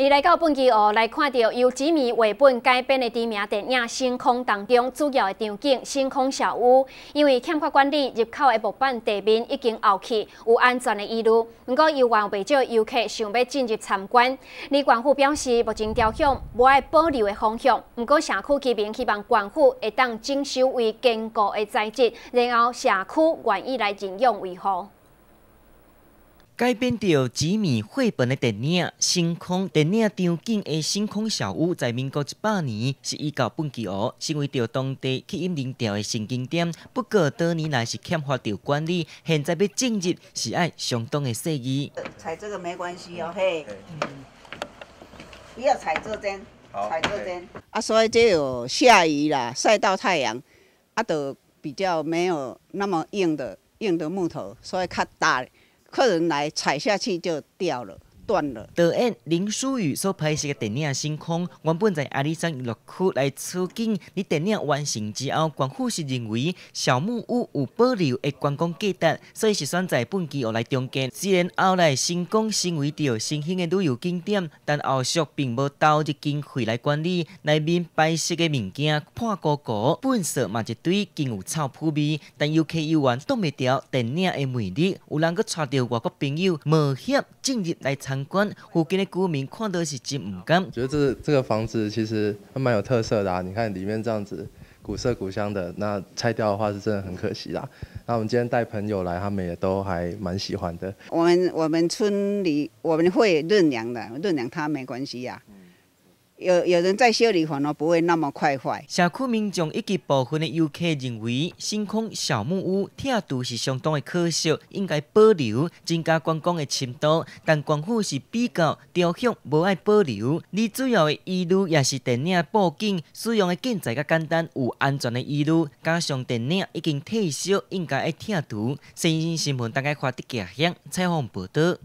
你来到本期哦，来看到由吉米·怀本改编的知名电影《星空》当中主要的场景——星空小屋，因为欠缺管理，入口的木板地面已经凹起，有安全的疑虑，不过有然未少游客想欲进入参观。李管富表示，目前雕像无爱保留的方向，不过社区居民希望管富会当整修为坚固的材质，然后社区愿意来运用维护。改编着几米绘本的电影《星空》，电影场景的《星空小屋》在民国一百年是依靠本剧哦，成为着当地吸引人潮的神经点。不过多年来是缺乏着管理，现在要整治是爱相当的费力。踩这个没关系哦，嘿，不要踩这边，踩这边。啊，所以这有下雨啦，晒到太阳，啊，就比较没有那么硬的硬的木头，所以较大。客人来踩下去就掉了。导演林书宇所拍摄的电影《星空》，原本在阿里山乐区来取景。你电影完成之后，光复是认为小木屋有保留的观光价值，所以是选择本地学来重建。虽然后来星空成为着新兴的旅游景点，但后续并冇投入经费来管理，内面摆设的物件破破旧，粪扫嘛一堆，更有臭扑鼻。但游客依然挡袂牢电影的魅力，有人佫带着外国朋友冒险进入来参。附近嘅居民看到是真唔敢。觉得这这个房子其实蛮有特色的啊！你看里面这样子古色古香的，那拆掉的话是真的很可惜啦。那我们今天带朋友来，他们也都还蛮喜欢的。我们我们村里我们会认养的，认养它没关系呀。有有人在修理反而不会那么快坏。社区民众以及部分的游客认为，星空小木屋拆除是相当的可惜，应该保留，增加观光的深度。但光复是比较雕像，无爱保留。你主要的遗路也是电影布景，使用的建材较简单，有安全的遗路，加上电影已经退休，应该要拆除。新闻新闻大概发这家乡采访报道。